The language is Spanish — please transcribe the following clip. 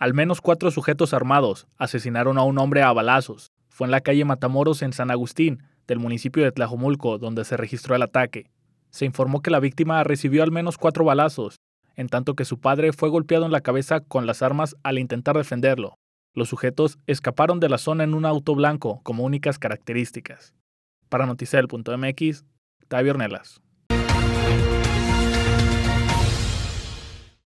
Al menos cuatro sujetos armados asesinaron a un hombre a balazos. Fue en la calle Matamoros en San Agustín, del municipio de Tlajomulco, donde se registró el ataque. Se informó que la víctima recibió al menos cuatro balazos, en tanto que su padre fue golpeado en la cabeza con las armas al intentar defenderlo. Los sujetos escaparon de la zona en un auto blanco como únicas características. Para Noticel.mx, Tavio Ornelas.